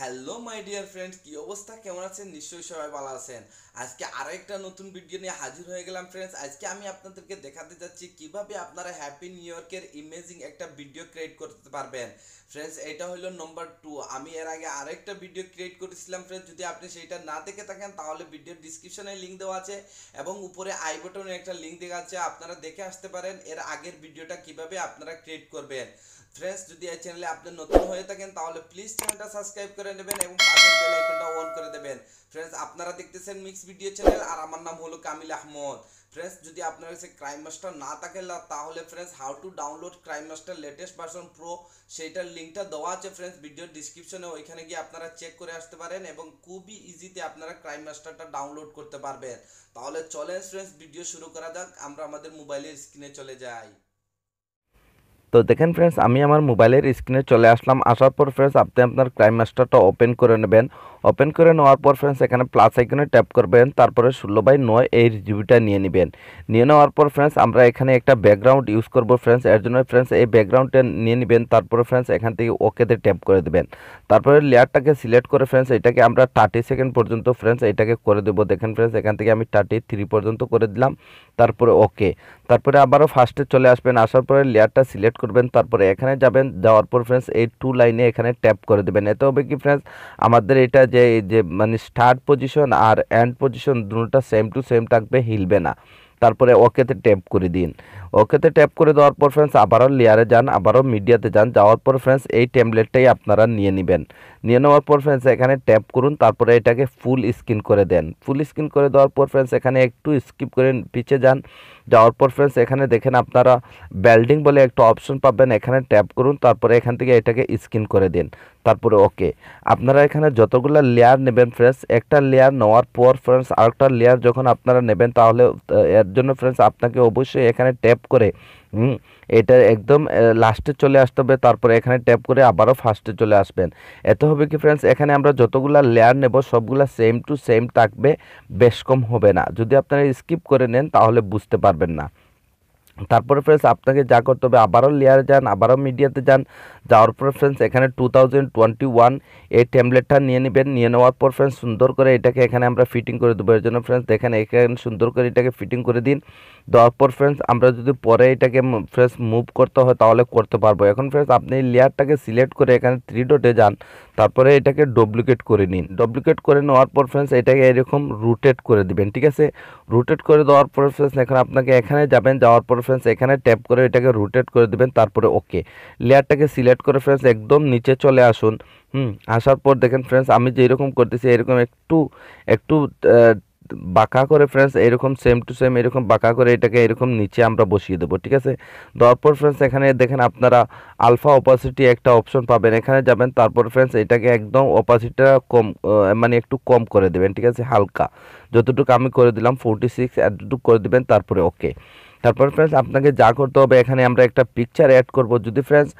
Hello my dear friends কি অবস্থা কেমন আছেন নিশ্চয়ই সবাই ভালো আছেন আজকে আরও একটা নতুন ভিডিও নিয়ে হাজির হয়ে গেলাম ফ্রেন্ডস আজকে আমি আপনাদেরকে দেখাতে যাচ্ছি কিভাবে আপনারা হ্যাপি নিউ ইয়র্কের ইমেজিং একটা ভিডিও ক্রিয়েট করতে পারবেন ফ্রেন্ডস এটা হলো নম্বর টু আমি এর আগে আরেকটা ভিডিও ক্রিয়েট করেছিলাম ফ্রেন্ডস যদি আপনি সেটা না দেখে থাকেন তাহলে ভিডিওর ডিসক্রিপশনে লিঙ্ক দেওয়া আছে এবং উপরে আই বটনে একটা লিঙ্ক দেওয়া আছে আপনারা দেখে আসতে পারেন এর আগের ভিডিওটা কিভাবে আপনারা ক্রিয়েট করবেন ফ্রেন্ডস যদি এই চ্যানেলে আপনি নতুন হয়ে থাকেন তাহলে প্লিজ চ্যানেলটা সাবস্ক্রাইব করে নেবেন এবং পাশের বেল আইকনটা অন করে দেবেন ফ্রেন্ডস আপনারা দেখতেছেন মিক্স ভিডিও চ্যানেল আর আমার নাম হলো কামিল আহমদ ফ্রেন্ডস যদি আপনার কাছে ক্রাইম মাস্টার না থাকে তাহলে friends how to download crime master latest version pro সেইটার লিঙ্কটা দেওয়া আছে ফ্রেন্ডস ভিডিওর ডিসক্রিপশনে ওইখানে গিয়ে আপনারা চেক করে আসতে পারেন এবং খুবই ইজিতে আপনারা ক্রাইম মাস্টারটা ডাউনলোড করতে পারবেন তাহলে চলেন ফ্রেন্ডস ভিডিও শুরু করা যাক আমরা আমাদের মোবাইলের স্ক্রিনে চলে যাই তো দেখেন ফ্রেন্ডস আমি আমার মোবাইলের স্ক্রিনে চলে আসলাম আসার পর ফ্রেন্ডস আপনি আপনার ক্রাইম মাস্টারটা ওপেন করে নেবেন ওপেন করে নেওয়ার পর ফ্রেন্ডস এখানে প্লাস আইকনে ট্যাপ করবেন তারপরে ষোলো বাই নয় এই জিবিটা নিয়ে নেবেন নিয়ে নেওয়ার পর ফ্রেন্ডস আমরা এখানে একটা ব্যাকগ্রাউন্ড ইউজ করব ফ্রেন্ডস এর জন্য ফ্রেন্ডস এই ব্যাকগ্রাউন্ডটা নিয়ে নেবেন তারপরে ফ্রেন্ডস এখান থেকে ওকেতে ট্যাপ করে দেবেন তারপরে লেয়ারটাকে সিলেক্ট করে ফ্রেন্ডস এটাকে আমরা থার্টি সেকেন্ড পর্যন্ত ফ্রেন্ডস এটাকে করে দেবো দেখেন ফ্রেন্ডস এখান থেকে আমি থার্টি থ্রি পর্যন্ত করে দিলাম তারপরে ওকে তারপরে আবারও ফার্স্টে চলে আসবেন আসার পরে লেয়ারটা সিলেক্ট করবেন তারপরে এখানে যাবেন যাওয়ার পর ফ্রেন্ডস এই টু লাইনে এখানে ট্যাপ করে দেবেন এতে হবে কি ফ্রেন্ডস আমাদের এটা যে এই যে মানে স্টার্ট পজিশন আর এন্ড পজিশন দুটোটা সেম টু সেম থাকবে হিলবে না তারপরে ওকেতে ট্যাপ করে দিন ওকেতে ট্যাপ করে দেওয়ার পর ফ্রেন্ডস আবারও লেয়ারে যান আবারও মিডিয়াতে যান যাওয়ার পর ফ্রেন্ডস এই ট্যাবলেটটাই আপনারা নিয়ে নেবেন নিয়ে নেওয়ার পর ফ্রেন্ডস এখানে ট্যাপ করুন তারপরে এটাকে ফুল স্ক্রিন করে দেন ফুল স্ক্রিন করে দেওয়ার পর ফ্রেন্ডস এখানে একটু স্কিপ করে পিছিয়ে যান যাওয়ার পর ফ্রেন্ডস এখানে দেখেন আপনারা বেল্ডিং বলে একটা অপশন পাবেন এখানে ট্যাপ করুন তারপরে এখান থেকে এটাকে স্ক্রিন করে দিন তারপরে ওকে আপনারা এখানে যতগুলো লেয়ার নেবেন ফ্রেন্ডস একটা লেয়ার নেওয়ার পর ফ্রেন্ডস আরেকটা লেয়ার যখন আপনারা নেবেন তাহলে এর জন্য ফ্রেন্ডস আপনাকে অবশ্যই এখানে ট্যাপ করে এটা একদম লাস্টে চলে আসতে হবে তারপরে এখানে ট্যাপ করে আবারও ফার্স্টে চলে আসবেন এত হবে কি ফ্রেন্ডস এখানে আমরা যতগুলো লেয়ার নেব সবগুলো সেম টু সেম থাকবে বেশ কম হবে না যদি আপনারা স্কিপ করে নেন তাহলে বুঝতে পারবেন না তারপরে ফ্রেন্ডস আপনাকে যা করতে হবে আবারও লেয়ারে যান আবারও মিডিয়াতে যান যাওয়ার পরে ফ্রেন্ডস এখানে টু থাউজেন্ড টোয়েন্টি ওয়ান এই ট্যাবলেটটা নিয়ে নেবেন নিয়ে নেওয়ার পর ফ্রেন্ডস সুন্দর করে এটাকে এখানে আমরা ফিটিং করে দেবো এর জন্য ফ্রেন্ডস দেখেন এখানে সুন্দর করে এটাকে ফিটিং করে দিন দেওয়ার পর ফ্রেন্ডস আমরা যদি পরে এটাকে ফ্রেস মুভ করতে হয় তাহলে করতে পারবো এখন ফ্রেন্ডস আপনি লেয়ারটাকে সিলেক্ট করে এখানে থ্রি ডটে যান তারপরে এটাকে ডুপ্লিকেট করে নিন ডুপ্লিকেট করে নেওয়ার পর ফ্রেন্ডস এটাকে এরকম রোটেট করে দিবেন ঠিক আছে রোটেট করে দেওয়ার পর ফ্রেন্ডস এখন আপনাকে এখানে যাবেন যাওয়ার পর ফ্রেন্ডস এখানে ট্যাপ করে এটাকে রোটেট করে দিবেন তারপরে ওকে লেয়ারটাকে সিলেক্ট করে ফ্রেন্ডস একদম নিচে চলে আসুন হুম আসার পর দেখেন ফ্রেন্ডস আমি যেরকম করতেছি এরকম একটু একটু বাঁকা করে ফ্রেন্ডস এরকম সেম টু সেম এরকম বাঁকা করে এটাকে এরকম নিচে আমরা বসিয়ে দেবো ঠিক আছে দেওয়ার পর ফ্রেন্ডস এখানে দেখেন আপনারা আলফা অপাসিটি একটা অপশন পাবেন এখানে যাবেন তারপর ফ্রেন্ডস এটাকে একদম অপাসিটিটা কম মানে একটু কম করে দেবেন ঠিক আছে হালকা যতটুকু আমি করে দিলাম ফোরটি সিক্স এতটুকু করে দেবেন তারপরে ওকে তারপর ফ্রেন্ডস আপনাকে যা করতে হবে এখানে আমরা একটা পিকচার অ্যাড করব যদি ফ্রেন্ডস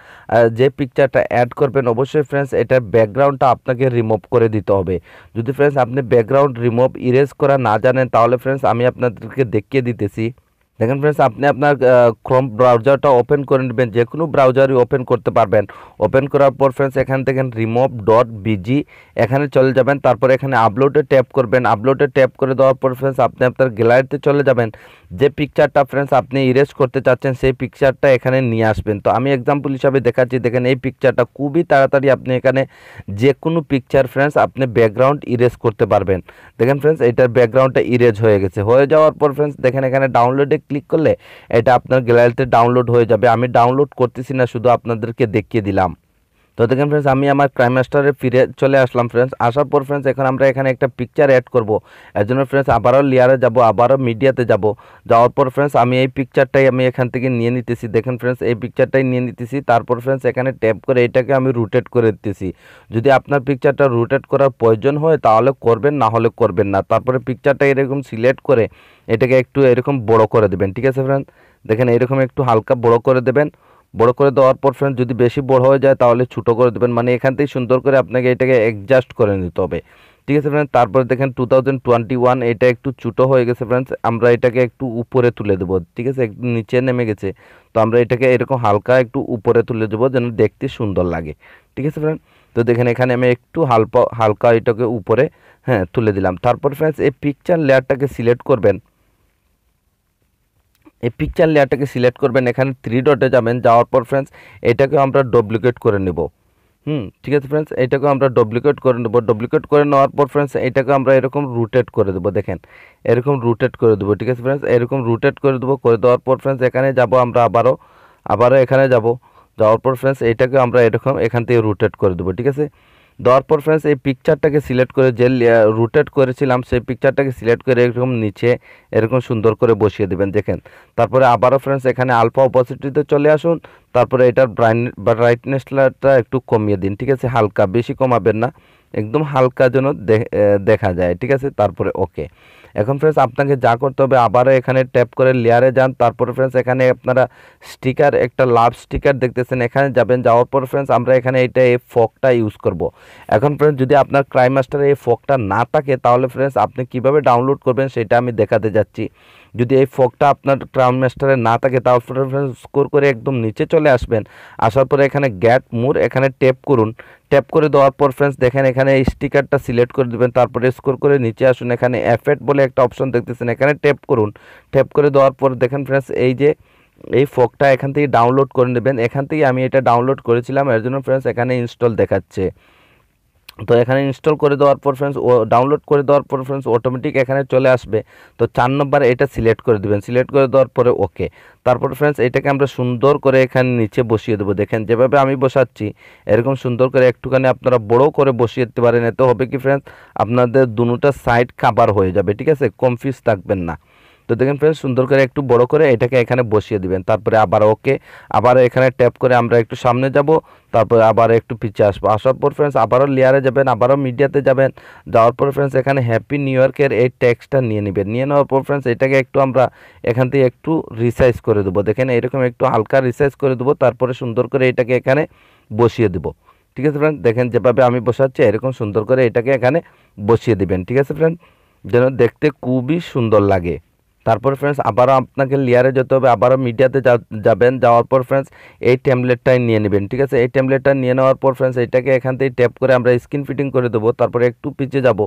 যে পিকচারটা অ্যাড করবেন অবশ্যই ফ্রেন্ডস এটার ব্যাকগ্রাউন্ডটা আপনাকে রিমুভ করে দিতে হবে যদি ফ্রেন্ডস আপনি ব্যাকগ্রাউন্ড রিমুভ ইরেজ করা না জানেন তাহলে ফ্রেন্ডস আমি আপনাদেরকে দেখিয়ে দিতেছি দেখেন ফ্রেন্ডস আপনি আপনার ক্রোম ব্রাউজারটা ওপেন করে নেবেন যে কোনো ব্রাউজারই ওপেন করতে পারবেন ওপেন করার পর ফ্রেন্ডস এখান থেকে রিমোভ ডট বিজি এখানে চলে যাবেন তারপর এখানে আপলোডে ট্যাপ করবেন আপলোডে ট্যাপ করে দেওয়ার পর ফ্রেন্ডস আপনি আপনার গ্যালারিতে চলে যাবেন যে পিকচারটা ফ্রেন্ডস আপনি ইরেজ করতে চাচ্ছেন সেই পিকচারটা এখানে নিয়ে আসবেন তো আমি এক্সাম্পল হিসাবে দেখাচ্ছি দেখেন এই পিকচারটা খুবই তাড়াতাড়ি আপনি এখানে যে কোনো পিকচার ফ্রেন্ডস আপনি ব্যাকগ্রাউন্ড ইরেজ করতে পারবেন দেখেন ফ্রেন্ডস এটার ব্যাকগ্রাউন্ডটা ইরেজ হয়ে গেছে হয়ে যাওয়ার পর ফ্রেন্ডস দেখেন এখানে ডাউনলোডে ক্লিক করলে এটা আপনার গ্যালারিতে ডাউনলোড হয়ে যাবে আমি ডাউনলোড করতেছি না শুধু আপনাদেরকে দেখিয়ে দিলাম তো দেখেন ফ্রেন্ডস আমি আমার ক্রাইম মাস্টারে ফিরে চলে আসলাম ফ্রেন্ডস আসার পর ফ্রেন্ডস এখন আমরা এখানে একটা পিকচার অ্যাড করব এর জন্য ফ্রেন্ডস আবারও লেয়ারে যাব আবারও মিডিয়াতে যাব যাওয়ার পর ফ্রেন্ডস আমি এই পিকচারটাই আমি এখান থেকে নিয়ে নিতেছি দেখেন ফ্রেন্ডস এই পিকচারটাই নিয়ে নিতেছি তারপর ফ্রেন্ডস এখানে ট্যাপ করে এটাকে আমি রুটেট করে দিতেছি যদি আপনার পিকচারটা রুটেট করার প্রয়োজন হয় তাহলে করবেন না হলে করবেন না তারপরে পিকচারটা এরকম সিলেক্ট করে এটাকে একটু এরকম বড় করে দেবেন ঠিক আছে ফ্রেন্ডস দেখেন এরকম একটু হালকা বড় করে দেবেন বড় করে দেওয়ার পর ফ্রেন্ড যদি বেশি বড় হয়ে যায় তাহলে ছোটো করে দেবেন মানে এখান থেকে সুন্দর করে আপনাকে এটাকে অ্যাডজাস্ট করে নিতে হবে ঠিক আছে ফ্রেন্ড তারপরে দেখেন টু থাউজেন্ড টোয়েন্টি ওয়ান এটা একটু ছোটো হয়ে গেছে ফ্রেন্ডস আমরা এটাকে একটু উপরে তুলে দেবো ঠিক আছে একটু নিচে নেমে গেছে তো আমরা এটাকে এরকম হালকা একটু উপরে তুলে দেবো যেন দেখতে সুন্দর লাগে ঠিক আছে ফ্রেন্ড তো দেখেন এখানে আমি একটু হালকা হালকা এটাকে উপরে হ্যাঁ তুলে দিলাম তারপর ফ্রেন্ডস এই পিকচার লেয়ারটাকে সিলেক্ট করবেন এই পিকচার লেয়ারটাকে সিলেক্ট করবেন এখানে থ্রি ডটে যাবেন যাওয়ার পর ফ্রেন্ডস এটাকে আমরা ডুপ্লিকেট করে নেব হুম ঠিক আছে ফ্রেন্ডস এটাকে আমরা ডুপ্লিকেট করে নেব ডুপ্লিকেট করে নেওয়ার পর ফ্রেন্ডস এটাকে আমরা এরকম রুটেট করে দেবো দেখেন এরকম রুটেট করে দেবো ঠিক আছে ফ্রেন্ডস এরকম রুটেট করে দেবো করে দেওয়ার পর ফ্রেন্ডস এখানে যাব আমরা আবারও আবারও এখানে যাব যাওয়ার পর ফ্রেন্ডস এটাকে আমরা এরকম এখান থেকে রুটেট করে দেবো ঠিক আছে দেওয়ার পর ফ্রেন্ডস এই পিকচারটাকে সিলেক্ট করে যে রুটেট করেছিলাম সেই পিকচারটাকে সিলেক্ট করে এরকম নিচে এরকম সুন্দর করে বসিয়ে দেবেন দেখেন তারপরে আবারও ফ্রেন্ডস এখানে আলফা অপোজিটিতে চলে আসুন তারপরে এটার ব্রাইটনেসটা একটু কমিয়ে দিন ঠিক আছে হালকা বেশি কমাবেন না একদম হালকা যেন দেখা যায় ঠিক আছে তারপরে ওকে এখন ফ্রেন্ডস আপনাকে যা করতে হবে আবারও এখানে ট্যাপ করে লেয়ারে যান তারপরে ফ্রেন্ডস এখানে আপনারা স্টিকার একটা লাভ স্টিকার দেখতেছেন এখানে যাবেন যাওয়ার পর ফ্রেন্ডস আমরা এখানে এটা এই ফকটা ইউজ করব। এখন ফ্রেন্ডস যদি আপনার ক্রাইম মাস্টারে এই ফকটা না থাকে তাহলে ফ্রেন্ডস আপনি কিভাবে ডাউনলোড করবেন সেটা আমি দেখাতে যাচ্ছি যদি এই ফোকটা আপনার ক্রাউন মাস্টারে না থাকে তাও স্কোর করে একদম নিচে চলে আসবেন আসার পরে এখানে গ্যাট মুর এখানে ট্যাপ করুন ট্যাপ করে দেওয়ার পর ফ্রেন্ডস দেখেন এখানে এই স্টিকারটা সিলেক্ট করে দেবেন তারপরে স্কোর করে নিচে আসুন এখানে অ্যাফেট বলে একটা অপশন দেখতেছেন এখানে ট্যাপ করুন ট্যাপ করে দেওয়ার পর দেখেন ফ্রেন্ডস এই যে এই ফোকটা এখান থেকে ডাউনলোড করে নেবেন এখান থেকে আমি এটা ডাউনলোড করেছিলাম এর জন্য ফ্রেন্ডস এখানে ইনস্টল দেখাচ্ছে তো এখানে ইনস্টল করে দেওয়ার পর ফ্রেন্ডস ও ডাউনলোড করে দেওয়ার পর ফ্রেন্ডস অটোমেটিক এখানে চলে আসবে তো চার নম্বরে এটা সিলেক্ট করে দেবেন সিলেক্ট করে দেওয়ার পরে ওকে তারপর ফ্রেন্ডস এটাকে আমরা সুন্দর করে এখানে নিচে বসিয়ে দেবো দেখেন যেভাবে আমি বসাচ্ছি এরকম সুন্দর করে একটুখানি আপনারা বড় করে বসিয়ে দিতে পারেন এতে হবে কি ফ্রেন্ডস আপনাদের দুটা সাইড কাবার হয়ে যাবে ঠিক আছে কনফিউজ থাকবেন না তো দেখেন ফ্রেন্ডস সুন্দর করে একটু বড় করে এটাকে এখানে বসিয়ে দিবেন তারপরে আবার ওকে আবার এখানে ট্যাপ করে আমরা একটু সামনে যাব তারপরে আবার একটু পিছিয়ে আসবো আসার পর ফ্রেন্ডস আবারও লেয়ারে যাবেন আবারও মিডিয়াতে যাবেন যাওয়ার পর ফ্রেন্ডস এখানে হ্যাপি নিউ ইয়র্কের এই ট্যাক্সটা নিয়ে নেবেন নিয়ে নেওয়ার পর ফ্রেন্ডস এটাকে একটু আমরা এখান থেকে একটু রিসাইজ করে দেবো দেখেন এরকম একটু হালকা রিসাইজ করে দেবো তারপরে সুন্দর করে এটাকে এখানে বসিয়ে দেবো ঠিক আছে ফ্রেন্ড দেখেন যেভাবে আমি বসাচ্ছি এরকম সুন্দর করে এটাকে এখানে বসিয়ে দিবেন ঠিক আছে ফ্রেন্ড যেন দেখতে খুবই সুন্দর লাগে তারপর ফ্রেন্ডস আবারও আপনাকে লেয়ারে যেতে হবে আবারও মিডিয়াতে যাবেন যাওয়ার পর ফ্রেন্ডস এই ট্যাবলেটটাই নিয়ে নেবেন ঠিক আছে এই ট্যাবলেটটা নিয়ে নেওয়ার পর ফ্রেন্ডস এটাকে এখান থেকে ট্যাপ করে আমরা স্ক্রিন ফিটিং করে দেবো তারপরে একটু পিছিয়ে যাব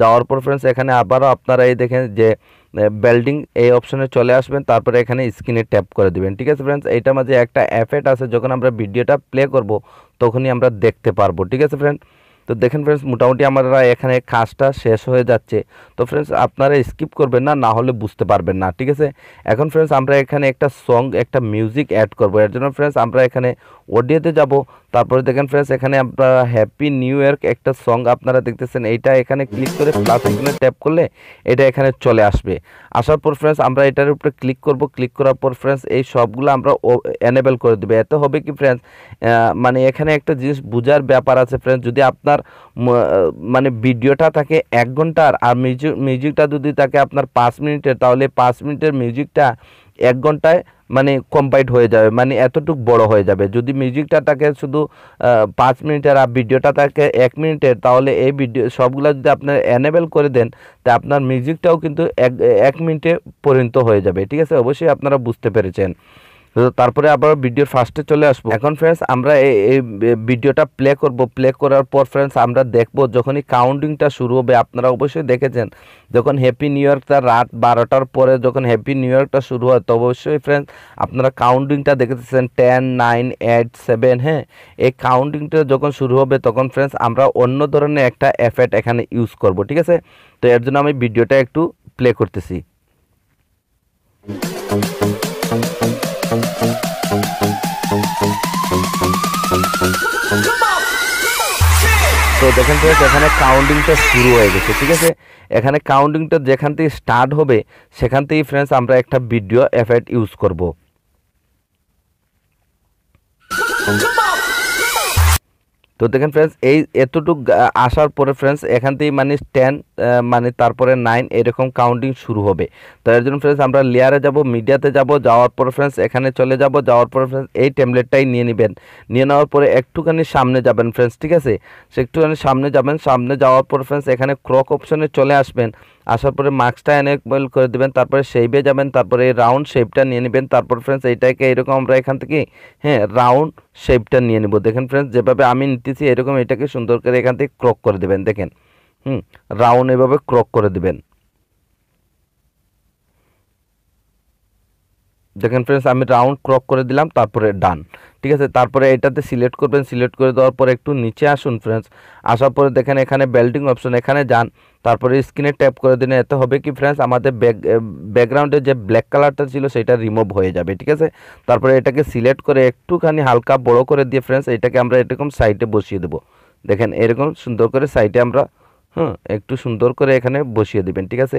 যাওয়ার পর ফ্রেন্ডস এখানে আবারও আপনারা এই দেখেন যে বেল্ডিং এই অপশনে চলে আসবেন তারপরে এখানে স্ক্রিনে ট্যাপ করে দেবেন ঠিক আছে ফ্রেন্ডস এইটার মাঝে একটা অ্যাফেক্ট আছে যখন আমরা ভিডিওটা প্লে করব তখনই আমরা দেখতে পারবো ঠিক আছে ফ্রেন্ড তো দেখেন ফ্রেন্ডস মোটামুটি আমরা এখানে কাজটা শেষ হয়ে যাচ্ছে তো ফ্রেন্ডস আপনারা স্কিপ করবেন না না হলে বুঝতে পারবেন না ঠিক আছে এখন ফ্রেন্ডস আমরা এখানে একটা সং একটা মিউজিক অ্যাড করব এর জন্য ফ্রেন্ডস আমরা এখানে ওডিয়াতে যাব তারপরে দেখেন ফ্রেন্ডস এখানে আপনারা হ্যাপি নিউ ইয়ার্ক একটা সং আপনারা দেখতেছেন এইটা এখানে ক্লিক করে প্লাস এখানে ট্যাপ করলে এটা এখানে চলে আসবে আসার পর ফ্রেন্ডস আমরা এটার উপরে ক্লিক করব ক্লিক করার পর ফ্রেন্ডস এই সবগুলো আমরা এনেবেল করে দেবে এত হবে কি ফ্রেন্ডস মানে এখানে একটা জিনিস বোঝার ব্যাপার আছে ফ্রেন্ডস যদি আপনার মানে ভিডিওটা থাকে এক ঘন্টার আর মিউজিক মিউজিকটা যদি থাকে আপনার পাঁচ মিনিটের তাহলে পাঁচ মিনিটের মিউজিকটা এক ঘন্টায় মানে কম্পাইট হয়ে যাবে মানে এতটুক বড় হয়ে যাবে যদি মিউজিকটা থাকে শুধু পাঁচ মিনিটের আর ভিডিওটা থাকে এক মিনিটের তাহলে এই ভিডিও সবগুলো যদি আপনার অ্যানেবেল করে দেন তা আপনার মিউজিকটাও কিন্তু এক এক মিনিটে পরিণত হয়ে যাবে ঠিক আছে অবশ্যই আপনারা বুঝতে পেরেছেন তারপরে আবার ভিডিওর ফার্স্টে চলে আসবো এখন ফ্রেন্ডস আমরা এই ভিডিওটা প্লে করব প্লে করার পর ফ্রেন্ডস আমরা দেখব যখনই কাউন্টিংটা শুরু হবে আপনারা অবশ্যই দেখেছেন যখন হ্যাপি নিউ ইয়র্কটা রাত বারোটার পরে যখন হ্যাপি নিউ ইয়র্কটা শুরু হয় তো অবশ্যই ফ্রেন্ডস আপনারা কাউন্টিংটা দেখেছেন টেন নাইন এইট সেভেন হ্যাঁ এই কাউন্টিংটা যখন শুরু হবে তখন ফ্রেন্ডস আমরা অন্য ধরনের একটা এফেক্ট এখানে ইউজ করব ঠিক আছে তো এর জন্য আমি ভিডিওটা একটু প্লে করতেছি তো দেখেন তো এখানে কাউন্টিংটা শুরু হয়ে গেছে ঠিক আছে এখানে কাউন্টিংটা যেখান থেকে স্টার্ট হবে সেখান থেকেই ফ্রেন্ডস আমরা একটা ভিডিও এফেক্ট ইউজ করব তো দেখেন ফ্রেন্ডস এই এতটুক আসার পরে ফ্রেন্ডস এখান থেকে মানে টেন মানে তারপরে নাইন এরকম কাউন্টিং শুরু হবে তো এর জন্য ফ্রেন্ডস আমরা লেয়ারে যাব মিডিয়াতে যাব যাওয়ার পরে ফ্রেন্ডস এখানে চলে যাব যাওয়ার পরে ফ্রেন্ডস এই ট্যাবলেটটাই নিয়ে নেবেন নিয়ে নেওয়ার পরে একটুখানি সামনে যাবেন ফ্রেন্ডস ঠিক আছে সে একটুখানি সামনে যাবেন সামনে যাওয়ার পরে ফ্রেন্ডস এখানে ক্রক অপশনে চলে আসবেন আসার পরে মাস্কটা এনেবল করে দেবেন তারপরে শেপে যাবেন তারপরে এই রাউন্ড শেপটা নিয়ে নেবেন তারপর ফ্রেন্ডস এইটাকে এরকম আমরা এখান থেকে হ্যাঁ রাউন্ড শেপটা নিয়ে নেব দেখেন ফ্রেন্ডস যেভাবে আমি নিতেছি এরকম এটাকে সুন্দর করে এখান থেকে ক্রক করে দেবেন দেখেন হুম রাউন্ড এভাবে ক্রক করে দেবেন দেখেন ফ্রেন্ডস আমি রাউন্ড ক্রপ করে দিলাম তারপরে ডান ঠিক আছে তারপরে এটাতে সিলেক্ট করবেন সিলেক্ট করে দেওয়ার পরে একটু নিচে আসুন ফ্রেন্ডস আসার পরে দেখেন এখানে বেল্টিং অপশন এখানে যান তারপরে স্ক্রিনে ট্যাপ করে দিলে এতে হবে কি ফ্রেন্ডস আমাদের ব্যাক ব্যাকগ্রাউন্ডে যে ব্ল্যাক কালারটা ছিল সেটা রিমুভ হয়ে যাবে ঠিক আছে তারপরে এটাকে সিলেক্ট করে একটুখানি হালকা বড় করে দিয়ে ফ্রেন্ডস এটাকে আমরা এরকম সাইডে বসিয়ে দেবো দেখেন এরকম সুন্দর করে সাইডে আমরা হুম একটু সুন্দর করে এখানে বসিয়ে দিবেন ঠিক আছে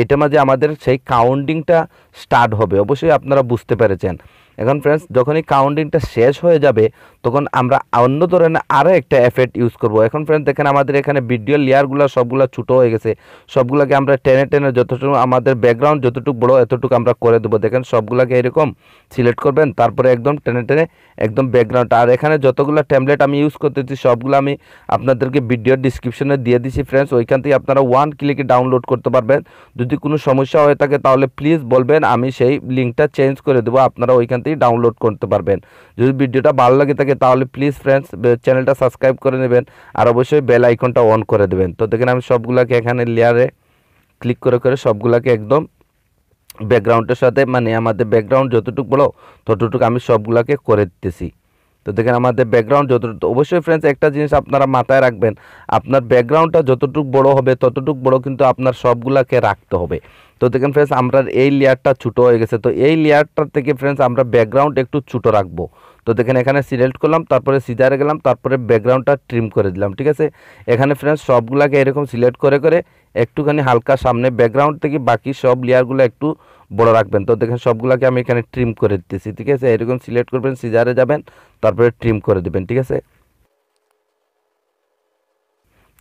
এটা মাঝে আমাদের সেই কাউন্টিংটা স্টার্ট হবে অবশ্যই আপনারা বুঝতে পেরেছেন এখন ফ্রেন্ডস যখনই কাউন্টিংটা শেষ হয়ে যাবে তখন আমরা অন্য ধরনের আরও একটা এফেক্ট ইউজ করব এখন ফ্রেন্ড দেখেন আমাদের এখানে ভিডিও লেয়ারগুলো সবগুলো ছোটো হয়ে গেছে সবগুলোকে আমরা টেনে টেনে যতটুকু আমাদের ব্যাকগ্রাউন্ড যতটুকু বড় এতটুকু আমরা করে দেবো দেখেন সবগুলোকে এরকম সিলেক্ট করবেন তারপরে একদম টেনে টেনে একদম ব্যাকগ্রাউন্ড আর এখানে যতগুলো ট্যাবলেট আমি ইউজ করতেছি সবগুলো আমি আপনাদেরকে ভিডিও ডিসক্রিপশনে দিয়ে দিচ্ছি ফ্রেন্ডস ওইখান থেকে আপনারা ওয়ান ক্লিকে ডাউনলোড করতে পারবেন যদি কোনো সমস্যা হয়ে থাকে তাহলে প্লিজ বলবেন আমি সেই লিঙ্কটা চেঞ্জ করে দেবো আপনারা ওইখান থেকে ডাউনলোড করতে পারবেন যদি ভিডিওটা ভালো লাগে থাকে থাকে তাহলে প্লিজ ফ্রেন্ডস চ্যানেলটা সাবস্ক্রাইব করে নেবেন আর অবশ্যই বেল আইকনটা অন করে দেবেন তো দেখেন আমি সবগুলোকে এখানে লেয়ারে ক্লিক করে করে সবগুলোকে একদম ব্যাকগ্রাউন্ডের সাথে মানে আমাদের ব্যাকগ্রাউন্ড যতটুকু বলো ততটুকু আমি সবগুলোকে করে দিতেছি তো দেখেন আমাদের ব্যাকগ্রাউন্ড যতটুকু অবশ্যই ফ্রেন্ডস একটা জিনিস আপনারা মাথায় রাখবেন আপনার ব্যাকগ্রাউন্ডটা যতটুকু বড় হবে ততটুকু বড় কিন্তু আপনার সবগুলোকে রাখতে হবে তো দেখেন ফ্রেন্ডস আমরা এই লেয়ারটা ছোটো হয়ে গেছে তো এই লেয়ারটার থেকে ফ্রেন্ডস আমরা ব্যাকগ্রাউন্ড একটু ছোটো রাখবো তো দেখেন এখানে সিলেক্ট করলাম তারপরে সিজারে গেলাম তারপরে ব্যাকগ্রাউন্ডটা ট্রিম করে দিলাম ঠিক আছে এখানে ফ্রেন্ডস সবগুলাকে এরকম সিলেক্ট করে করে একটুখানি হালকা সামনে ব্যাকগ্রাউন্ড থেকে বাকি সব লেয়ারগুলো একটু বড় রাখবেন তো দেখেন সবগুলোকে আমি এখানে ট্রিম করে দিতেছি ঠিক আছে এরকম সিলেক্ট করবেন সিজারে যাবেন তারপরে ট্রিম করে দেবেন ঠিক আছে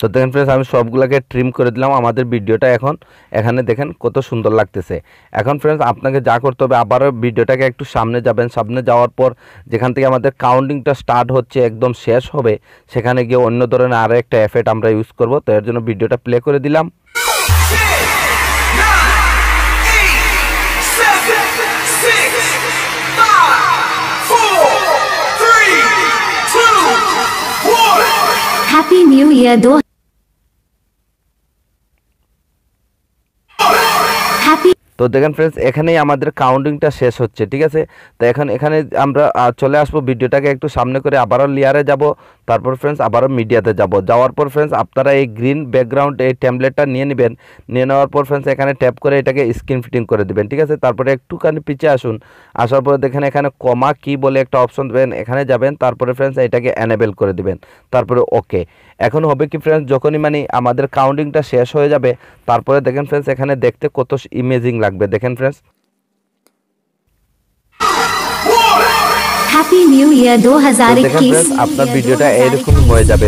তো দেখেন ফ্রেন্ডস আমি সবগুলোকে ট্রিম করে দিলাম আমাদের ভিডিওটা এখন এখানে দেখেন কত সুন্দর লাগতেছে এখন ফ্রেন্ডস আপনাকে যা করতে হবে আবারও ভিডিওটাকে একটু সামনে যাবেন সামনে যাওয়ার পর যেখান থেকে আমাদের কাউন্টিংটা স্টার্ট হচ্ছে একদম শেষ হবে সেখানে গিয়ে অন্য ধরনের আরও একটা এফেক্ট আমরা ইউজ করব তো এর জন্য ভিডিওটা প্লে করে দিলাম Happy New Year, though. তো দেখেন ফ্রেন্ডস এখানেই আমাদের কাউন্টিংটা শেষ হচ্ছে ঠিক আছে তো এখন এখানে আমরা চলে আসবো ভিডিওটাকে একটু সামনে করে আবারও লেয়ারে যাব তারপর ফ্রেন্ডস আবারও মিডিয়াতে যাব যাওয়ার পর ফ্রেন্ডস আপনারা এই গ্রিন ব্যাকগ্রাউন্ড এই ট্যাবলেটটা নিয়ে নেবেন নিয়ে নেওয়ার পর ফ্রেন্ডস এখানে ট্যাপ করে এটাকে স্ক্রিন ফিটিং করে দেবেন ঠিক আছে তারপরে একটুখানি পিছিয়ে আসুন আসার পরে দেখেন এখানে কমা কি বলে একটা অপশন দেবেন এখানে যাবেন তারপরে ফ্রেন্ডস এটাকে অ্যানেবেল করে দেবেন তারপরে ওকে এখন হবে কি ফ্রেন্ডস যখনই মানে আমাদের কাউন্টিংটা শেষ হয়ে যাবে তারপরে দেখেন ফ্রেন্ডস এখানে দেখতে কত ইমেজিং লাগবে দেখেন ফ্রেন্ডস হ্যাপি নিউ ইয়ার একুশ আপনার ভিডিওটা এইরকম হয়ে যাবে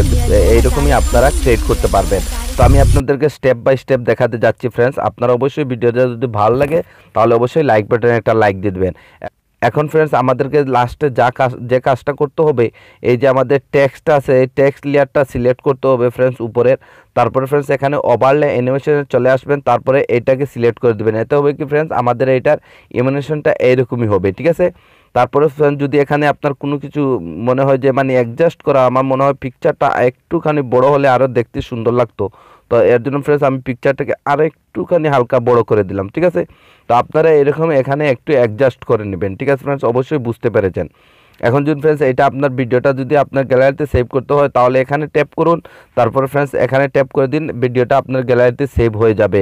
এইরকমই আপনারা ক্রিয়েট করতে পারবেন তো আমি আপনাদেরকে স্টেপ বাই স্টেপ দেখাতে যাচ্ছি ফ্রেন্ডস আপনারা অবশ্যই ভিডিওটা যদি ভালো লাগে তাহলে অবশ্যই লাইক বাটনে একটা লাইক দিয়ে দেবেন এখন ফ্রেন্ডস আমাদেরকে লাস্টে যা কাজ যে কাজটা করতে হবে এই যে আমাদের টেক্সট আছে এই টেক্সট লেয়ারটা সিলেক্ট করতে হবে ফ্রেন্ডস উপরের তারপরে ফ্রেন্ডস এখানে ওভারলে অ্যানিমেশনে চলে আসবেন তারপরে এটাকে সিলেক্ট করে দেবেন এতে হবে কি ফ্রেন্ডস আমাদের এটার অ্যানিমেশনটা এইরকমই হবে ঠিক আছে তারপরে যদি এখানে আপনার কোনো কিছু মনে হয় যে মানে অ্যাডজাস্ট করা আমার মনে হয় পিকচারটা একটুখানি বড় হলে আরও দেখতে সুন্দর লাগতো তো এর জন্য ফ্রেন্ডস আমি পিকচারটাকে আর একটুখানি হালকা বড় করে দিলাম ঠিক আছে তো আপনারা এরকম এখানে একটু অ্যাডজাস্ট করে নেবেন ঠিক আছে ফ্রেন্ডস অবশ্যই বুঝতে পেরেছেন এখন যদি ফ্রেন্ডস এটা আপনার ভিডিওটা যদি আপনার গ্যালারিতে সেভ করতে হয় তাহলে এখানে ট্যাপ করুন তারপরে ফ্রেন্ডস এখানে ট্যাপ করে দিন ভিডিওটা আপনার গ্যালারিতে সেভ হয়ে যাবে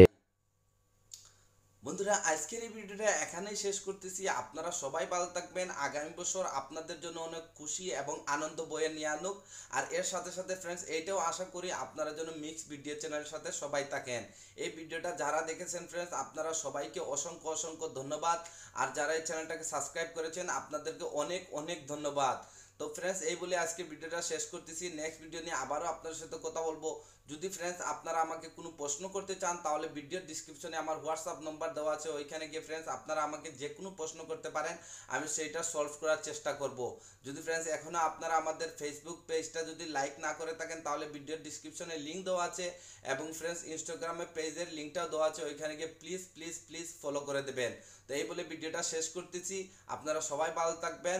বন্ধুরা আজকের এই ভিডিওটা এখানেই শেষ করতেছি আপনারা সবাই ভালো থাকবেন আগামী বছর আপনাদের জন্য অনেক খুশি এবং আনন্দ বয়ে নিয়ে আনুক আর এর সাথে সাথে ফ্রেন্ডস এইটাও আশা করি আপনারা যেন মিক্স ভিডিও চ্যানেলের সাথে সবাই থাকেন এই ভিডিওটা যারা দেখেছেন ফ্রেন্ডস আপনারা সবাইকে অসংখ্য অসংখ্য ধন্যবাদ আর যারা এই চ্যানেলটাকে সাবস্ক্রাইব করেছেন আপনাদেরকে অনেক অনেক ধন্যবাদ তো ফ্রেন্ডস এই বলে আজকে ভিডিওটা শেষ করতেছি নেক্সট ভিডিও নিয়ে আবারও আপনার সাথে কথা বলবো যদি ফ্রেন্ডস আপনারা আমাকে কোনো প্রশ্ন করতে চান তাহলে ভিডিওর ডিসক্রিপশনে আমার হোয়াটসঅ্যাপ নম্বর দেওয়া আছে ওইখানে গিয়ে ফ্রেন্ডস আপনারা আমাকে যে কোনো প্রশ্ন করতে পারেন আমি সেইটা সলভ করার চেষ্টা করব যদি ফ্রেন্ডস এখনও আপনারা আমাদের ফেসবুক পেজটা যদি লাইক না করে থাকেন তাহলে ভিডিওর ডিসক্রিপশনে লিঙ্ক দেওয়া আছে এবং ফ্রেন্ডস ইনস্টাগ্রামে পেজের লিঙ্কটাও দেওয়া আছে ওইখানে গিয়ে প্লিজ প্লিজ প্লিজ ফলো করে দেবেন তো এই বলে ভিডিওটা শেষ করতেছি আপনারা সবাই ভালো থাকবেন